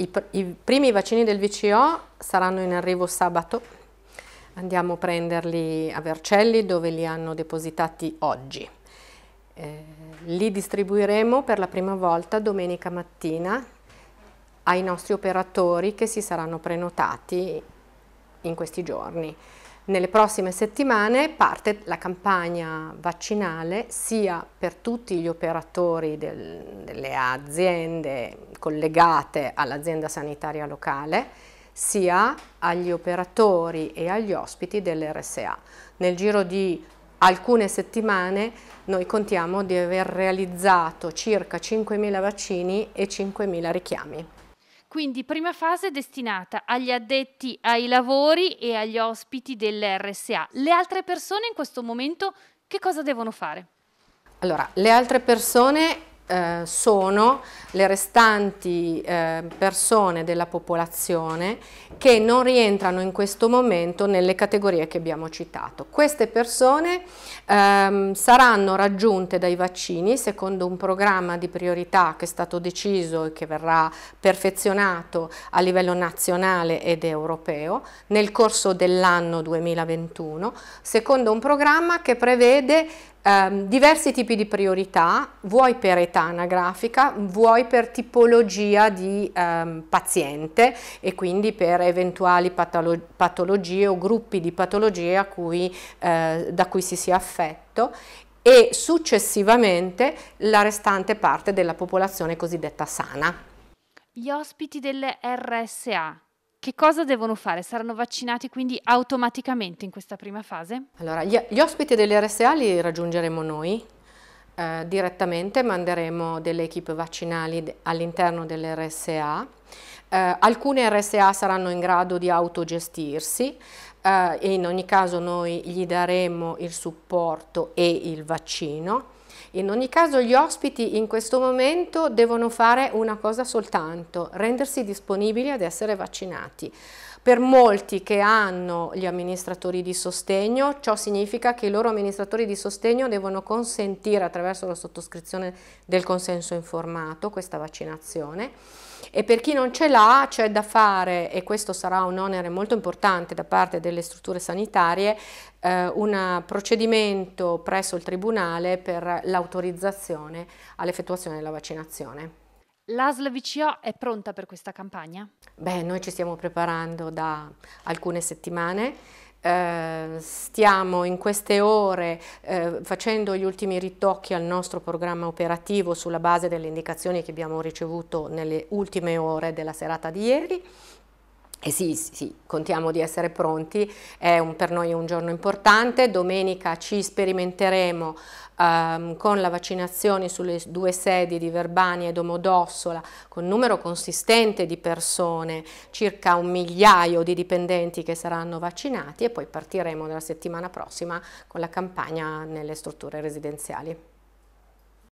I, pr I primi vaccini del VCO saranno in arrivo sabato, andiamo a prenderli a Vercelli dove li hanno depositati oggi. Eh, li distribuiremo per la prima volta domenica mattina ai nostri operatori che si saranno prenotati in questi giorni. Nelle prossime settimane parte la campagna vaccinale sia per tutti gli operatori del, delle aziende collegate all'azienda sanitaria locale, sia agli operatori e agli ospiti dell'RSA. Nel giro di alcune settimane noi contiamo di aver realizzato circa 5.000 vaccini e 5.000 richiami. Quindi prima fase destinata agli addetti ai lavori e agli ospiti dell'RSA. Le altre persone in questo momento che cosa devono fare? Allora, le altre persone eh, sono le restanti eh, persone della popolazione che non rientrano in questo momento nelle categorie che abbiamo citato. Queste persone ehm, saranno raggiunte dai vaccini secondo un programma di priorità che è stato deciso e che verrà perfezionato a livello nazionale ed europeo nel corso dell'anno 2021, secondo un programma che prevede Um, diversi tipi di priorità, vuoi per età anagrafica, vuoi per tipologia di um, paziente e quindi per eventuali patolo patologie o gruppi di patologie cui, eh, da cui si sia affetto e successivamente la restante parte della popolazione cosiddetta sana. Gli ospiti delle RSA che cosa devono fare? Saranno vaccinati quindi automaticamente in questa prima fase? Allora, gli, gli ospiti dell'RSA li raggiungeremo noi eh, direttamente, manderemo delle equip vaccinali all'interno dell'RSA. Eh, alcune RSA saranno in grado di autogestirsi eh, e in ogni caso noi gli daremo il supporto e il vaccino. In ogni caso gli ospiti in questo momento devono fare una cosa soltanto, rendersi disponibili ad essere vaccinati. Per molti che hanno gli amministratori di sostegno, ciò significa che i loro amministratori di sostegno devono consentire attraverso la sottoscrizione del consenso informato questa vaccinazione e per chi non ce l'ha c'è da fare, e questo sarà un onere molto importante da parte delle strutture sanitarie, eh, un procedimento presso il Tribunale per l'autorizzazione all'effettuazione della vaccinazione. L'ASL VCO è pronta per questa campagna? Beh, noi ci stiamo preparando da alcune settimane. Eh, stiamo in queste ore eh, facendo gli ultimi ritocchi al nostro programma operativo sulla base delle indicazioni che abbiamo ricevuto nelle ultime ore della serata di ieri eh sì, sì, sì, contiamo di essere pronti, un, per noi è un giorno importante, domenica ci sperimenteremo ehm, con la vaccinazione sulle due sedi di Verbania e Domodossola con numero consistente di persone, circa un migliaio di dipendenti che saranno vaccinati e poi partiremo la settimana prossima con la campagna nelle strutture residenziali.